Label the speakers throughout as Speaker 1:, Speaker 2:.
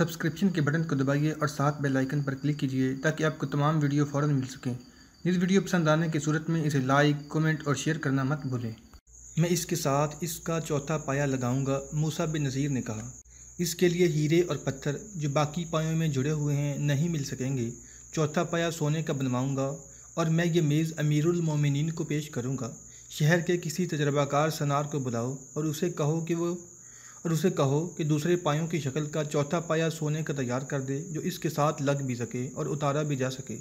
Speaker 1: Subscription के button को दबाइए और साथ बेल आइकन पर क्लिक कीजिए ताकि आपको तमाम वीडियो फ़ौर मिल सकें इस वीडियो पसंद आने की सूरत में इसे लाइक कमेंट और शेयर करना मत भूलें मैं इसके साथ इसका चौथा पाया लगाऊंगा मूसा बिन नज़ीर ने कहा इसके लिए हीरे और पत्थर जो बाकी पायों में जुड़े हुए हैं नहीं मिल सकेंगे चौथा पाया सोने का बनवाऊँगा और मैं ये मेज़ अमीरमिन को पेश करूँगा शहर के किसी तजर्बाकार सनार को बुलाओ और उसे कहो कि वो और उसे कहो कि दूसरे पायों की शक्ल का चौथा पाया सोने का तैयार कर दे जो इसके साथ लग भी सके और उतारा भी जा सके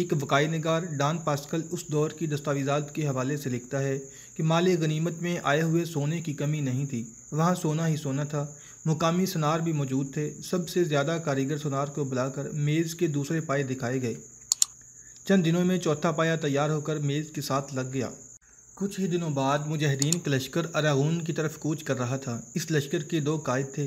Speaker 1: एक वकाई नगार डान पास्कल उस दौर की दस्तावेजात के हवाले से लिखता है कि माल गनीमत में आए हुए सोने की कमी नहीं थी वहाँ सोना ही सोना था मुकामी सुनार भी मौजूद थे सबसे ज़्यादा कारीगर सुनार को बुलाकर मेज़ के दूसरे पाए दिखाए गए चंद दिनों में चौथा पाया तैयार होकर मेज़ के साथ लग गया कुछ ही दिनों बाद मुजाहिदीन का लश्कर अरागून की तरफ कूच कर रहा था इस लश्कर के दो कायद थे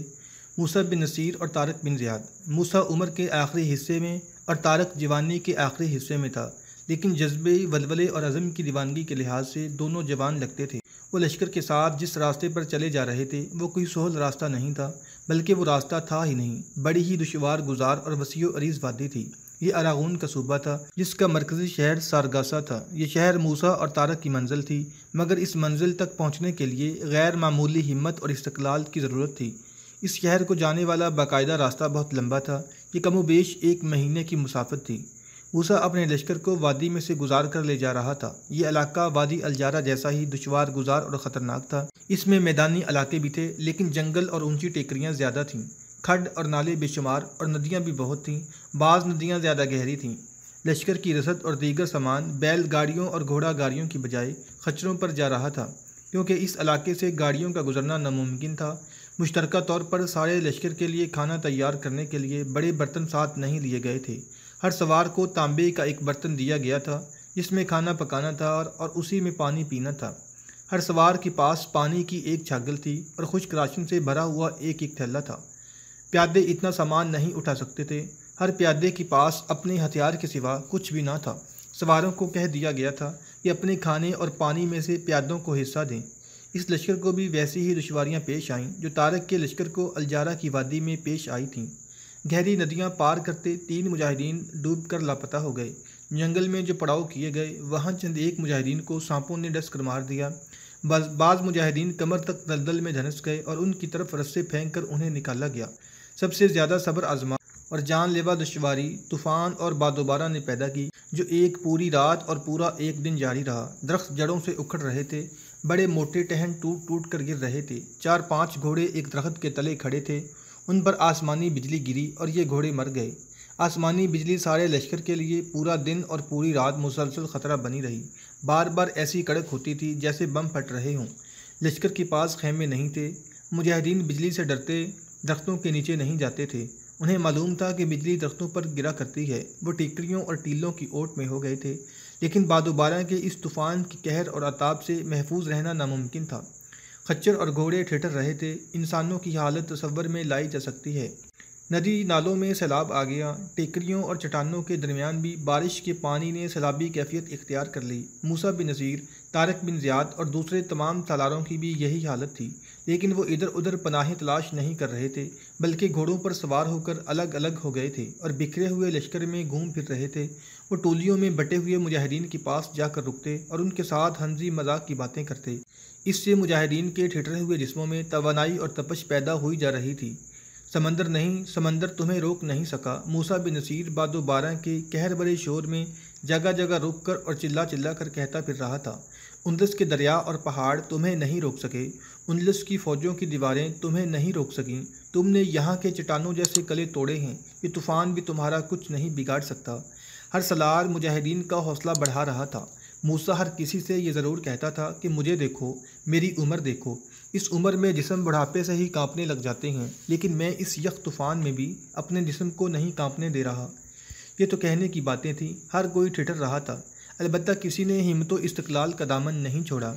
Speaker 1: मूसा बिन नसीर और तारक बिन रियाद मूसा उमर के आखिरी हिस्से में और तारक जवानी के आखिरी हिस्से में था लेकिन जज्बे वलवले और अज़म की दीवानगी के लिहाज से दोनों जवान लगते थे वो लश्कर के साथ जिस रास्ते पर चले जा रहे थे वो कोई सहल रास्ता नहीं था बल्कि वो रास्ता था ही नहीं बड़ी ही दुशवार गुजार और वसी अरीज़ वादी थी ये अरागून का सूबा था जिसका मरकजी शहर सारगासा था यह शहर मूसा और तारक की मंजिल थी मगर इस मंजिल तक पहुँचने के लिए गैर मामूली हिम्मत और इस्तलाल की ज़रूरत थी इस शहर को जाने वाला बाकायदा रास्ता बहुत लंबा था ये बेश एक महीने की मुसाफत थी मूसा अपने लश्कर को वादी में से गुजार कर ले जा रहा था यह इलाका वादी अलजारा जैसा ही दुशवार गुजार और ख़तरनाक था इसमें मैदानी इलाके भी थे लेकिन जंगल और ऊंची टेकरियां ज़्यादा थीं खड और नाले बेशुमार और नदियाँ भी बहुत थीं बाज़ नदियाँ ज़्यादा गहरी थीं लश्कर की रसद और दीगर सामान बैल गाड़ियों और घोड़ा गाड़ियों की बजाय खच्चरों पर जा रहा था क्योंकि इस इलाके से गाड़ियों का गुजरना नामुमकिन था मुश्तरक तौर पर सारे लश्कर के लिए खाना तैयार करने के लिए बड़े बर्तन साथ नहीं लिए गए थे हर सवार को तांबे का एक बर्तन दिया गया था जिसमें खाना पकाना था और उसी में पानी पीना था हर सवार के पास पानी की एक छागल थी और खुश्क राशन से भरा हुआ एक एक थैला था प्यादे इतना सामान नहीं उठा सकते थे हर प्यादे के पास अपने हथियार के सिवा कुछ भी ना था सवारों को कह दिया गया था कि अपने खाने और पानी में से प्यादों को हिस्सा दें इस लश्कर को भी वैसी ही दुशवारियाँ पेश आईं जो तारक के लश्कर को अलजारा की वादी में पेश आई थीं गहरी नदियाँ पार करते तीन मुजाहिदीन डूब कर लापता हो गए जंगल में जो पड़ाव किए गए वहाँ चंद एक मुजाहिदीन को सांपों ने डस कर मार दिया बाज़ मुजाहिदीन कमर तक दलदल में धनस गए और उनकी तरफ रस्से फेंक कर उन्हें निकाला गया सबसे ज़्यादा सब्र आजमा और जानलेवा दुशारी तूफान और बादोबारा ने पैदा की जो एक पूरी रात और पूरा एक दिन जारी रहा दरख्त जड़ों से उखड़ रहे थे बड़े मोटे टहन टूट टूट कर गिर रहे थे चार पांच घोड़े एक दरख्त के तले खड़े थे उन पर आसमानी बिजली गिरी और ये घोड़े मर गए आसमानी बिजली सारे लश्कर के लिए पूरा दिन और पूरी रात मुसलसल ख़तरा बनी रही बार बार ऐसी कड़क होती थी जैसे बम फट रहे हों लश्कर के पास खेमे नहीं थे मुजाहिदीन बिजली से डरते दरख्तों के नीचे नहीं जाते थे उन्हें मालूम था कि बिजली दरख्तों पर गिरा करती है वो टिकरियों और टीलों की ओट में हो गए थे लेकिन बादोबारा के इस तूफ़ान की कहर और अताब से महफूज रहना नामुमकिन था खच्चर और घोड़े ठिठर रहे थे इंसानों की हालत तस्वर में लाई जा सकती है नदी नालों में सैलाब आ गया टेकरियों और चट्टानों के दरमियान भी बारिश के पानी ने सैलाबी कैफियत इख्तियार कर ली मूसा बिन नज़ीर तारक बिन ज़ियाद और दूसरे तमाम सालारों की भी यही हालत थी लेकिन वो इधर उधर पनाहें तलाश नहीं कर रहे थे बल्कि घोड़ों पर सवार होकर अलग अलग हो गए थे और बिखरे हुए लश्कर में घूम फिर रहे थे वो टोलियों में बटे हुए मुजाहिदीन के पास जाकर रुकते और उनके साथ हंसी मजाक की बातें करते इससे मुजाहिदीन के ठिठरे हुए जिस्मों में तोानाई और तपश पैदा हुई जा रही थी समंदर नहीं समंदर तुम्हें रोक नहीं सका मूसा बिन नसीर बादो बारह के कहर बड़े शोर में जगह जगह रुक कर और चिल्ला चिल्ला कर कहता फिर रहा था उनलिस के दरिया और पहाड़ तुम्हें नहीं रोक सके उनलिस की फ़ौजों की दीवारें तुम्हें नहीं रोक सकें तुमने यहाँ के चट्टानों जैसे कले तोड़े हैं ये तूफ़ान भी तुम्हारा कुछ नहीं बिगाड़ सकता हर सलार मुजाहिदीन का हौसला बढ़ा रहा था मूसा हर किसी से ये ज़रूर कहता था कि मुझे देखो मेरी उम्र देखो इस उम्र में जिसम बुढ़ापे से ही कांपने लग जाते हैं लेकिन मैं इस यख तूफ़ान में भी अपने जिसम को नहीं कांपने दे रहा ये तो कहने की बातें थी हर कोई ठिठर रहा था अलबत् किसी ने हिम्मत इस्तलाल का दामन नहीं छोड़ा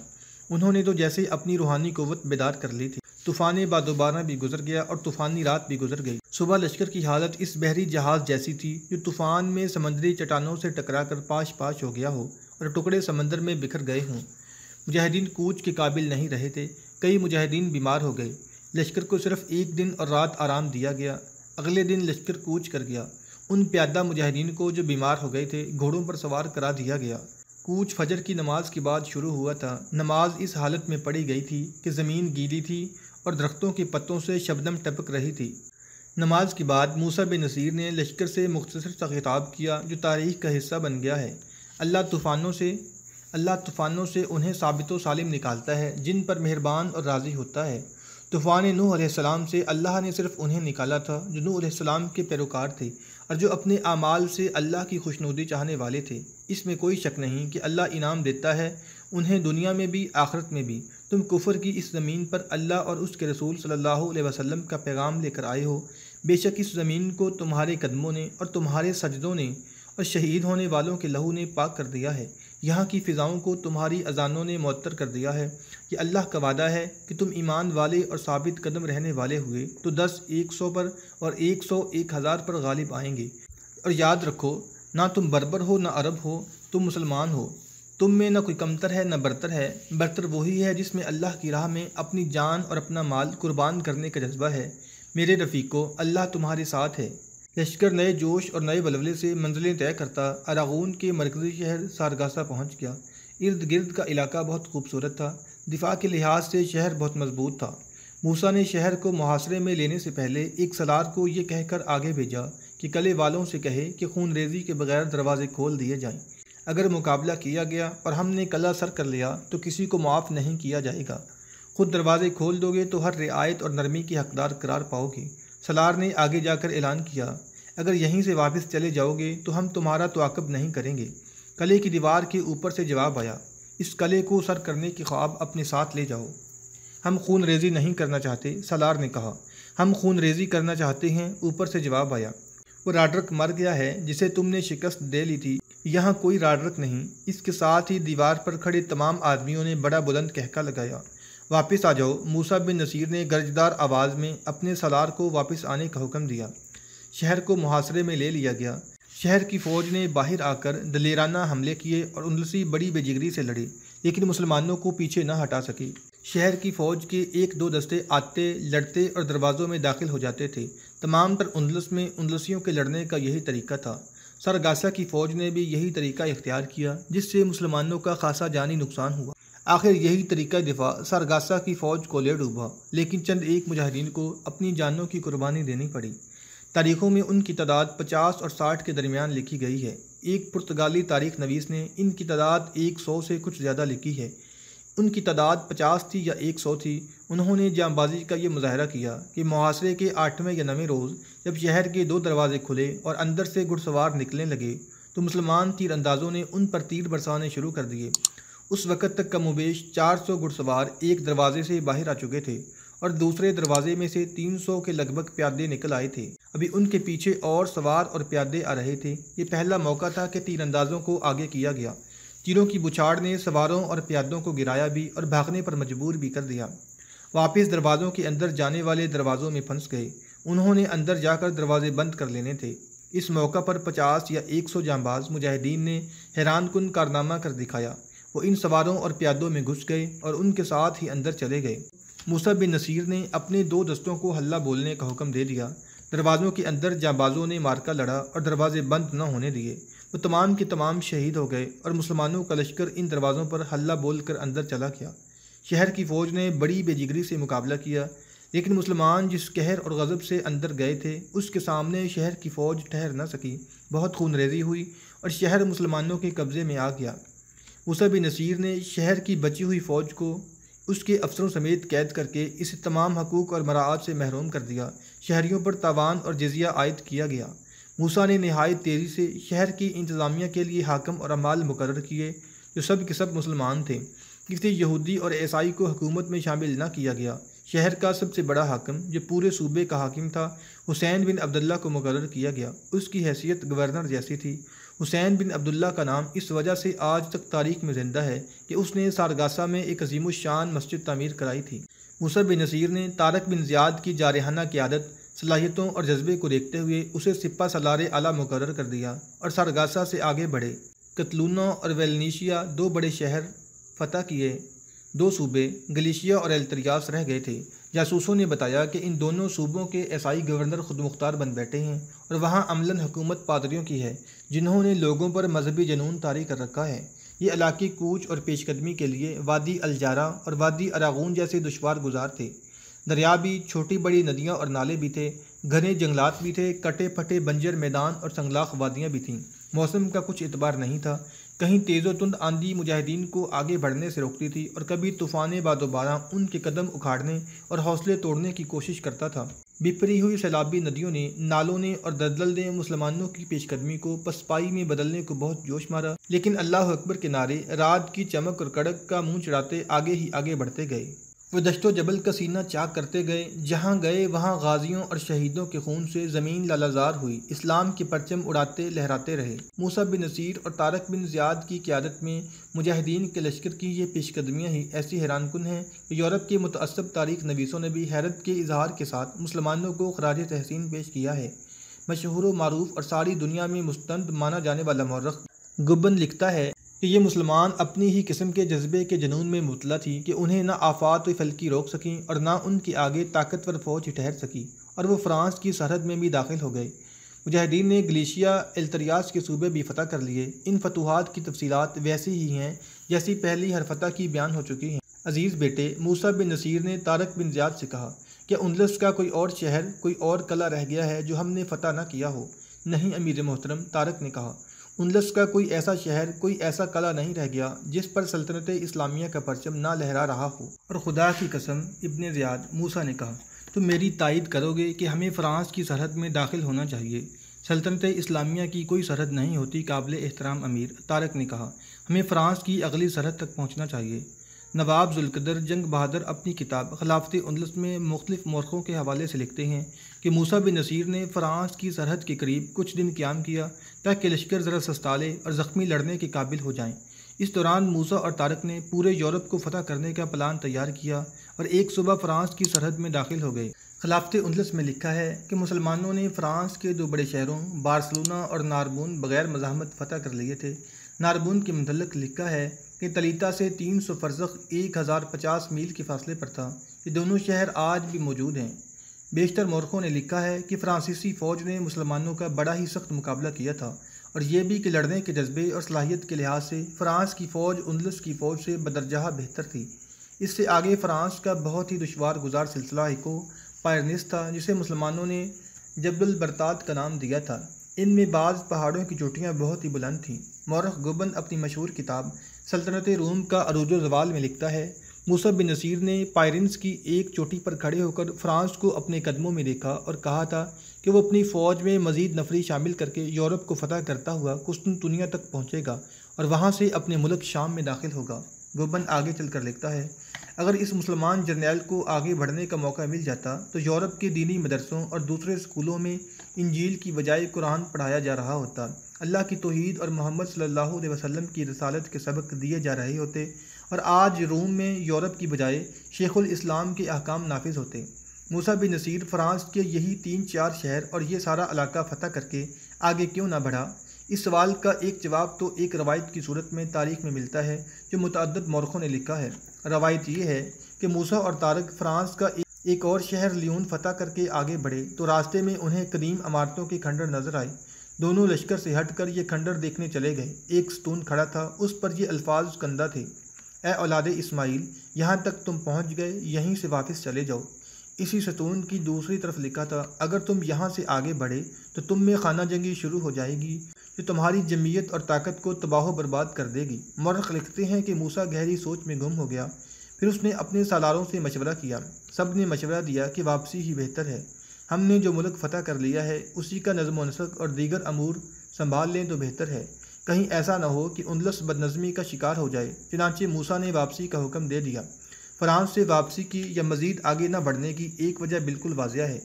Speaker 1: उन्होंने तो जैसे अपनी रूहानी कोवत बेदार कर ली थी तूफ़ान बादोबारा भी गुजर गया और तूफ़ानी रात भी गुजर गई सुबह लश्कर की हालत इस बहरी जहाज़ जैसी थी जो तूफ़ान में समंदरी चट्टानों से टकरा कर पाश पाश हो गया हो और टुकड़े समंदर में बिखर गए हों मुजाहिदीन कूच के काबिल नहीं रहे थे कई मुजाहिदीन बीमार हो गए लश्कर को सिर्फ एक दिन और रात आराम दिया गया अगले दिन लश्कर कूच कर गया उन प्यादा मुजाहिदीन को जो बीमार हो गए थे घोड़ों पर सवार करा दिया गया कूच फजर की नमाज के बाद शुरू हुआ था नमाज इस हालत में पड़ी गई थी कि ज़मीन गीली थी और दरख्तों के पत्तों से शबनम टपक रही थी नमाज के बाद मूसा बिन नसीर ने लश्कर से मुख्तसर सा खिताब किया जो तारीख का हिस्सा बन गया है अल्लाह तूफ़ानों से अल्लाह तूफ़ानों से उन्हें साबित सालिम निकालता है जिन पर मेहरबान और राज़ी होता है तूफ़ान नूह सलाम से अल्लाह ने सिर्फ़ उन्हें निकाला था जो नूह सलाम के पैरोकार थे और जो अपने अमाल से अल्लाह की खुशनुदी चाहने वाले थे इसमें कोई शक नहीं कि अल्लाह इनाम देता है उन्हें दुनिया में भी आखरत में भी तुम कुफर की इस ज़मीन पर अल्लाह और उसके रसूल सल्लल्लाहु अलैहि वसल्लम का पैगाम लेकर आए हो बेशक इस ज़मीन को तुम्हारे कदमों ने और तुम्हारे सजदों ने और शहीद होने वालों के लहू ने पाक कर दिया है यहाँ की फ़िज़ाओं को तुम्हारी अजानों ने मअतर कर दिया है कि अल्लाह का वादा है कि तुम ईमान वाले और साबित कदम रहने वाले हुए तो दस एक सौ पर और एक सौ एक हज़ार पर गालिब आएंगे और याद रखो ना तुम बर्बर हो ना अरब हो तुम मुसलमान हो तुम में ना कोई कमतर है ना बरतर है बरतर वही है जिसमें अल्लाह की राह में अपनी जान और अपना माल कुर्बान करने का जज्बा है मेरे रफ़ीको अल्लाह तुम्हारे साथ है लश्कर नए जोश और नए बलबले से मंजिलें तय करता अरागून के मरकजी शहर सारगासा पहुंच गया इर्द गिर्द का इलाका बहुत खूबसूरत था दिफा के लिहाज से शहर बहुत मजबूत था मूसा ने शहर को मुहासरे में लेने से पहले एक सलार को ये कहकर आगे भेजा कि कले वालों से कहे कि खून रेजी के बगैर दरवाजे खोल दिए जाएं अगर मुकाबला किया गया और हमने कला सर कर लिया तो किसी को माफ़ नहीं किया जाएगा खुद दरवाजे खोल दोगे तो हर रियायत और नरमी की हकदार करार पाओगे सलार ने आगे जाकर ऐलान किया अगर यहीं से वापस चले जाओगे तो हम तुम्हारा तोकब नहीं करेंगे कले की दीवार के ऊपर से जवाब आया इस कले को सर करने के ख्वाब अपने साथ ले जाओ हम खून रेजी नहीं करना चाहते सलार ने कहा हम खून रेजी करना चाहते हैं ऊपर से जवाब आया वो राडरक मर गया है जिसे तुमने शिकस्त दे ली थी यहाँ कोई राडरक नहीं इसके साथ ही दीवार पर खड़े तमाम आदमियों ने बड़ा बुलंद कहका लगाया वापस आ जाओ मूसा बिन नसीर ने गर्जदार आवाज़ में अपने सलार को वापस आने का हुक्म दिया शहर को मुहासरे में ले लिया गया शहर की फौज ने बाहर आकर दलेराना हमले किए और उनसी बड़ी बेजिगरी से लड़ी लेकिन मुसलमानों को पीछे न हटा सकी शहर की फौज के एक दो दस्ते आते लड़ते और दरवाज़ों में दाखिल हो जाते थे तमाम तर उनलस में उनलसियों के लड़ने का यही तरीका था सरगासा की फ़ौज ने भी यही तरीका इख्तियार किया जिससे मुसलमानों का खासा जानी नुकसान हुआ आखिर यही तरीका दिफा सरगासा की फ़ौज को ले डूबा लेकिन चंद एक मुजाहिदीन को अपनी जानों की कुर्बानी देनी पड़ी तारीखों में उनकी तादाद पचास और साठ के दरमियान लिखी गई है एक पुर्तगाली तारीख नवीस ने इनकी तादाद एक सौ से कुछ ज़्यादा लिखी है उनकी तादाद पचास थी या एक सौ थी उन्होंने जामबाजी का यह मुजाहरा किया कि मुहासरे के आठवें या नवें रोज़ जब शहर के दो दरवाजे खुले और अंदर से घुड़सवार निकलने लगे तो मुसलमान तीरंदाजों ने उन पर तीर बरसाने शुरू कर दिए उस वक़्त तक कमोबेश चार सौ घुड़सवार एक दरवाजे से बाहर आ चुके थे और दूसरे दरवाजे में से 300 के लगभग प्यादे निकल आए थे अभी उनके पीछे और सवार और प्यादे आ रहे थे ये पहला मौका था कि तीरंदाजों को आगे किया गया तीरों की बुछाड़ ने सवारों और प्यादों को गिराया भी और भागने पर मजबूर भी कर दिया वापस दरवाज़ों के अंदर जाने वाले दरवाज़ों में फंस गए उन्होंने अंदर जाकर दरवाजे बंद कर लेने थे इस मौका पर पचास या एक सौ जांबाज मुजाहिदीन ने हैरान कन कारनामा कर दिखाया वो इन सवारों और प्यादों में घुस गए और उनके साथ ही अंदर चले गए मूसा बिन नसीर ने अपने दो दस्तों को हल्ला बोलने का हुक्म दे दिया दरवाज़ों के अंदर जाबाजों ने मारका लड़ा और दरवाजे बंद न होने दिए वो तमाम के तमाम शहीद हो गए और मुसलमानों का लश्कर इन दरवाज़ों पर हल्ला बोल कर अंदर चला गया शहर की फ़ौज ने बड़ी बेजिगरी से मुकाबला किया लेकिन मुसलमान जिस कहर और गज़ब से अंदर गए थे उसके सामने शहर की फ़ौज ठहर न सकी बहुत खूनरेजी हुई और शहर मुसलमानों के कब्ज़े में आ गया मूसा बिन नसीर ने शहर की बची हुई फ़ौज को उसके अफसरों समेत कैद करके इसे तमाम हकूक़ और मराहत से महरूम कर दिया शहरीों पर तावान और जजिया आयद किया गया मूसा ने नहायत तेज़ी से शहर की इंतज़ामिया के लिए हाकम और अमाल मुकर किए जो सब के सब मुसलमान थे किसी यहूदी और ईसाई को हकूमत में शामिल न किया गया शहर का सबसे बड़ा हाकम जो पूरे सूबे का हाकिम था हुसैन बिन अब्दुल्ला को मुकर किया गया उसकी हैसियत गवर्नर जैसी थी हुसैन बिन अब्दुल्ला का नाम इस वजह से आज तक तारीख में जिंदा है कि उसने सारगासा में एक अजीम शान मस्जिद तमीर कराई थी मुसर बिन नसीर ने तारक बिन ज़ियाद की जारहाना क्यादत सलाहियतों और जज्बे को देखते हुए उसे सिपा सलार आला मुकर कर दिया और सारगासा से आगे बढ़े कतलूना और वेलनीशिया दो बड़े शहर फतह किए दो सूबे गलीशिया और एल्तरियास रह गए थे जासूसों ने बताया कि इन दोनों सूबों के ईसाई गवर्नर खुद मुख्तार बन बैठे हैं और वहाँ अमलन हुकूमत पादरियों की है जिन्होंने लोगों पर मजहबी जनून तारी कर रखा है ये इलाके कूच और पेशकदमी के लिए वादी अलजारा और वादी अरागून जैसे दुशवार गुजार थे दरिया भी छोटी बड़ी नदियाँ और नाले भी थे घने जंगलात भी थे कटे फटे बंजर मैदान और संगलाख वादियाँ भी थीं मौसम का कुछ एतबार नहीं था कहीं तेज़ो तुंद आंधी मुजाहिदीन को आगे बढ़ने से रोकती थी और कभी तूफ़ान बादोबारा उनके कदम उखाड़ने और हौसले तोड़ने की कोशिश करता था बिपरी हुई सैलाबी नदियों ने नालों ने और दलदल ने मुसलमानों की पेशकदमी को पसपाई में बदलने को बहुत जोश मारा लेकिन अल्लाह अकबर के नारे रात की चमक और कड़क का मुंह चढ़ाते आगे ही आगे बढ़ते गए वह दश्तो जबल का सीना चाक करते गए जहाँ गए वहाँ गाजियों और शहीदों के खून से ज़मीन लालाजार हुई इस्लाम के परचम उड़ाते लहराते रहे मूसा बिन नसीर और तारक बिन ज्याद की क्यादत में मुजाहिदीन के लश्कर की ये पेशकदमियाँ ही ऐसी हैरानकन हैं कि यूरोप के मुतसब तारीख नवीसों ने भी हैरत के इजहार के साथ मुसलमानों को खराज तहसीन पेश किया है मशहूर मरूफ और सारी दुनिया में मुस्तंद माना जाने वाला मौरख गुब्बन लिखता है कि ये मुसलमान अपनी ही किस्म के जज्बे के जनून में मुतला थी कि उन्हें ना आफात फलकी रोक सकें और ना उनके आगे ताकतवर फौज ठहर सकी और वह फ्रांस की सरहद में भी दाखिल हो गए मुजाहिदीन ने ग्लेशिया अल्तरियाज के सूबे भी फतह कर लिए इन फतूहत की तफसीत वैसी ही हैं जैसी पहली हर फतह की बयान हो चुकी हैं अज़ीज़ बेटे मूसा बिन नसीर ने तारक बिन ज्याद से कहा कि उनलस का कोई और शहर कोई और कला रह गया है जो हमने फतह ना किया हो नहीं अमीर मोहतरम तारक ने कहा उनलस का कोई ऐसा शहर कोई ऐसा कला नहीं रह गया जिस पर सल्तनत इस्लामिया का परचम ना लहरा रहा हो और खुदा की कसम इबन रियाद मूसा ने कहा तुम मेरी तायद करोगे कि हमें फ़्रांस की सरहद में दाखिल होना चाहिए सल्तनत इस्लामिया की कोई सरहद नहीं होती काबिल एहतराम अमीर तारक ने कहा हमें फ़्रांस की अगली सरहद तक पहुँचना चाहिए नवाब जुल्कदर जंग बहादुर अपनी किताब खिलाफत उनलस में मुख्तफ मौरखों के हवाले से लिखते हैं कि मूसा बिन नसीर ने फ़्रांस की सरहद के करीब कुछ दिन क्याम किया ताकि लश्कर ज़रा सस्ताले और ज़ख्मी लड़ने के काबिल हो जाएं। इस दौरान मूसा और तारक ने पूरे यूरोप को फतह करने का प्लान तैयार किया और एक सुबह फ्रांस की सरहद में दाखिल हो गए खिलाफत उनलस में लिखा है कि मुसलमानों ने फ्रांस के दो बड़े शहरों बार्सलोना और नारबून बगैर मजामत फतह कर लिए थे नारबून के मतलब लिखा है कि तलीता से तीन सौ फरसख एक हज़ार पचास मील के फासले पर था ये दोनों शहर आज भी मौजूद हैं बेशतर मौरखों ने लिखा है कि फ्रांसीसी फ़ौज ने मुसलमानों का बड़ा ही सख्त मुकाबला किया था और यह भी कि लड़ने के जज्बे और सलाहियत के लिहाज से फ़्रांस की फ़ौज उनलस की फ़ौज से बदरजहा बेहतर थी इससे आगे फ़्रांस का बहुत ही दुशवार गुजार सिलसिला एको पायरनिस था जिसे मुसलमानों ने जबल बरतात का नाम दिया था इनमें बाज़ पहाड़ों की चोटियाँ बहुत ही बुलंद थीं मौरख गुबन अपनी मशहूर किताब सल्तनत रूम का अरूजो जवाल में लिखता है मूसा बिन नसीर ने पायरेंस की एक चोटी पर खड़े होकर फ्रांस को अपने कदमों में देखा और कहा था कि वो अपनी फ़ौज में मजीद नफरी शामिल करके यूरोप को फतह करता हुआ कुस्तुनतुनिया तक पहुँचेगा और वहाँ से अपने मुल्क शाम में दाखिल होगा गोबन आगे चल कर लिखता है अगर इस मुसलमान जर्नैल को आगे बढ़ने का मौका मिल जाता तो यूरोप के दीनी मदरसों और दूसरे स्कूलों में इंजील की बजाय कुरान पढ़ाया जा रहा होता अल्लाह की तोहीद और मोहम्मद सल्लल्लाहु अलैहि वसल्लम की रसालत के सबक दिए जा रहे होते और आज रोम में यूरोप की बजाय शेखुल इस्लाम के अहकाम नाफिज होते मूसा बिन नसीर फ्रांस के यही तीन चार शहर और ये सारा इलाका फतह करके आगे क्यों ना बढ़ा इस सवाल का एक जवाब तो एक रवायत की सूरत में तारीख में मिलता है जो मतद मौरखों ने लिखा है रवायत ये है कि मूसा और तारक फ्रांस का एक एक और शहर लियोन फतह करके आगे बढ़े तो रास्ते में उन्हें कदीम इमारतों के खंडर नजर आए दोनों लश्कर से हटकर ये खंडर देखने चले गए एक स्तून खड़ा था उस पर ये अल्फाज कंदा थे ए औलाद इसमाइल यहाँ तक तुम पहुँच गए यहीं से वापस चले जाओ इसी सतून की दूसरी तरफ लिखा था अगर तुम यहाँ से आगे बढ़े तो तुम में खाना जंगी शुरू हो जाएगी जो तुम्हारी जमीयत और ताकत को तबाह बर्बाद कर देगी मरख लिखते हैं कि मूसा गहरी सोच में गुम हो गया फिर उसने अपने सालारों से मशवरा किया सब ने मशवरा दिया कि वापसी ही बेहतर है हमने जो मुल्क फ़तह कर लिया है उसी का नज़म नसक और दीगर अमूर संभाल लें तो बेहतर है कहीं ऐसा न हो कि उनलस बदनज़मी का शिकार हो जाए चनाचे मूसा ने वापसी का हुक्म दे दिया फ्रांस से वापसी की या मज़ीद आगे न बढ़ने की एक वजह बिल्कुल वाजिया है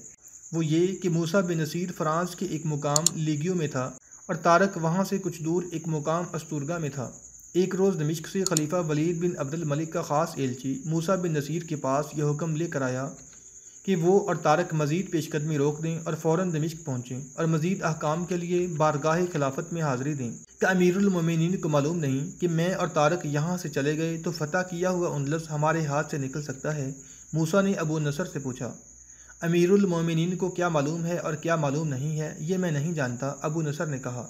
Speaker 1: वो ये कि मूसा बिन नसीर फ्रांस के एक मुकाम लीगियो में था और तारक वहाँ से कुछ दूर एक मुकाम अस्तूरगा में था एक रोज़ दमिश्क से खलीफा वलीद बिन अब्दुल मलिक का ख़ास एलची मूसा बिन नसीर के पास यह हुक्म लेकर आया कि वो और तारक मजीद पेशकदमी रोक दें और फ़ौर दमिश्क पहुँचें और मजीद अहकाम के लिए बारगाह खिलाफत में हाजिरी दें क्या अमीरमिन को मालूम नहीं कि मैं और तारक यहाँ से चले गए तो फतह किया हुआ उनलफ्स हमारे हाथ से निकल सकता है मूसा ने अबू नसर से पूछा अमीरमिन को क्या मालूम है और क्या मालूम नहीं है ये मैं नहीं जानता अबू नसर ने कहा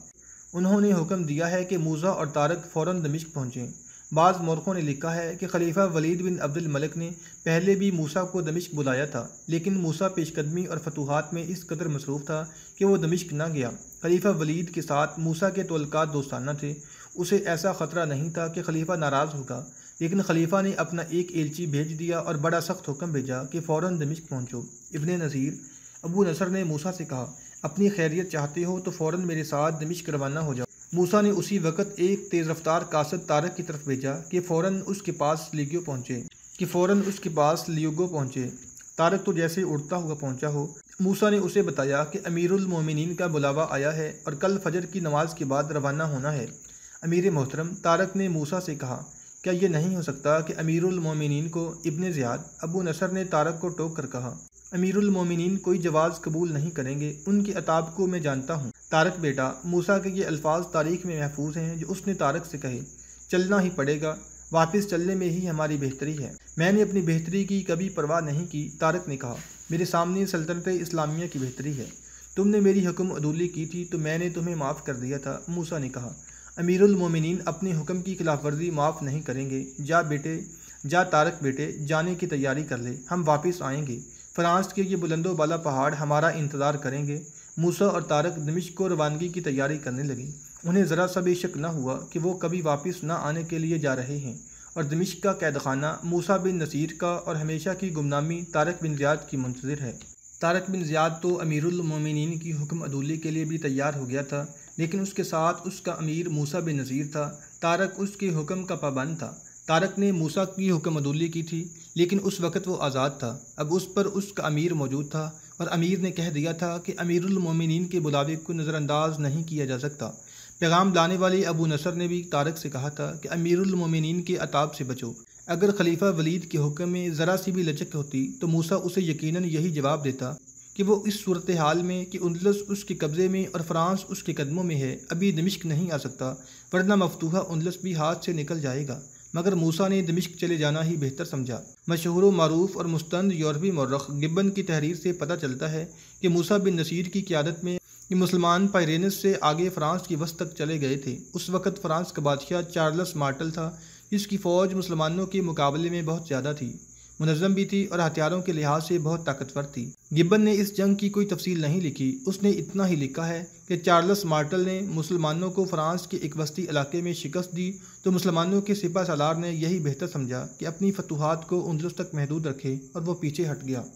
Speaker 1: उन्होंने हुक्म दिया है कि मूसा और तारक फ़ौर दमिश्क पहुँचें बाज़ मौरखों ने लिखा है कि खलीफा वलीद बिन अब्दुल मलिक ने पहले भी मूसा को दमिश्क बुलाया था लेकिन मूसा पेशकदमी और फतूहत में इस कदर मसरूफ़ था कि वह दमिश्क ना गया खलीफा वलीद के साथ मूसा के तोलक़ात दोस्ताना थे उसे ऐसा ख़तरा नहीं था कि खलीफा नाराज़ होगा लेकिन खलीफा ने अपना एक एलची भेज दिया और बड़ा सख्त हुक्म भेजा कि फ़ौर दमिश्क पहुँचो इबन नज़ीर अबू नसर ने मूसा से कहा अपनी खैरियत चाहते हो तो फ़ौर मेरे साथ दमिश्क रवाना हो जाओ मूसा ने उसी वक़्त एक तेज़ रफ्तार कासद तारक की तरफ भेजा कि फ़ौरन उसके पास लीगो पहुँचे कि फ़ौरन उसके पास लियोगो पहुँचे तारक तो जैसे उड़ता हुआ पहुँचा हो मूसा ने उसे बताया कि अमीरमिन का बुलावा आया है और कल फजर की नमाज के बाद रवाना होना है अमीर मोहतरम तारक ने मूसा से कहा क्या यह नहीं हो सकता कि अमीरमिन को इबन ज़ियाद अबू नसर ने तारक को टोक कर कहा अमीरमिन कोई जवाज़ कबूल नहीं करेंगे उनके अताब को मैं जानता हूँ तारक बेटा मूसा के ये अल्फाज तारीख में महफूज हैं जो उसने तारक से कहे चलना ही पड़ेगा वापस चलने में ही हमारी बेहतरी है मैंने अपनी बेहतरी की कभी परवाह नहीं की तारक ने कहा मेरे सामने सल्तनत इस्लामिया की बेहतरी है तुमने मेरी हुक्म अदूली की थी तो मैंने तुम्हें माफ़ कर दिया था मूसा ने कहा अमीरमिन अपने हुक्म की खिलाफवर्जी माफ़ नहीं करेंगे जा बेटे जा तारक बेटे जाने की तैयारी कर ले हम वापस आएंगे फ्रांस के ये बुलंदो पहाड़ हमारा इंतज़ार करेंगे मूसा और तारक दमिश को रवानगी की तैयारी करने लगी उन्हें ज़रा सा भी शक न हुआ कि वो कभी वापस न आने के लिए जा रहे हैं और दमिश का कैदखाना मूसा बिन नसीर का और हमेशा की गुमनामी तारक बिन ज़्याद की मंतजर है तारक बिन ज्याद तो अमीरमिन की हुक्म अदूली के लिए भी तैयार हो गया था लेकिन उसके साथ उसका अमीर मूसा बिन नज़ीर था तारक उसके हुक्म का पाबंद था तारक ने मूसा की हुक्मदुल्ली की थी लेकिन उस वक़्त वो आज़ाद था अब उस पर उसका अमीर मौजूद था और अमीर ने कह दिया था कि अमीरमिन के बुलावे को नज़रअंदाज नहीं किया जा सकता पैगाम लाने वाले अबू नसर ने भी तारक से कहा था कि अमीरमिन के अताब से बचो अगर खलीफा वलीद के हुक्म में ज़रा सी भी लचक होती तो मूसा उसे यकीनन यही जवाब देता कि वो इस सूरत हाल में कि उनलस उसके कब्ज़े में और फ्रांस उसके कदमों में है अभी दमिश्क नहीं आ सकता वरना मफतूहा उनलस भी हाथ से निकल जाएगा मगर मूसा ने दमिश्क चले जाना ही बेहतर समझा मशहूर मरूफ और मुस्तंद यूरोपी मर्रख गिब्बन की तहरीर से पता चलता है कि मूसा बिन नसीर की क्यादत में मुसलमान पायरेनस से आगे फ्रांस की वस्त तक चले गए थे उस वक़्त फ्रांस का बादशाह चार्लस मार्टल था जिसकी फ़ौज मुसलमानों के मुकाबले में बहुत ज़्यादा थी मुनजम भी थी और हथियारों के लिहाज से बहुत ताकतवर थी गिब्बन ने इस जंग की कोई तफसील नहीं लिखी उसने इतना ही लिखा है कि चार्लस मार्टल ने मुसलमानों को फ्रांस के एक वस्ती इलाके में शिकस्त दी तो मुसलमानों के सिपा सालार ने यही बेहतर समझा कि अपनी फतूहत को उनलस तक महदूद रखे और वह पीछे हट गया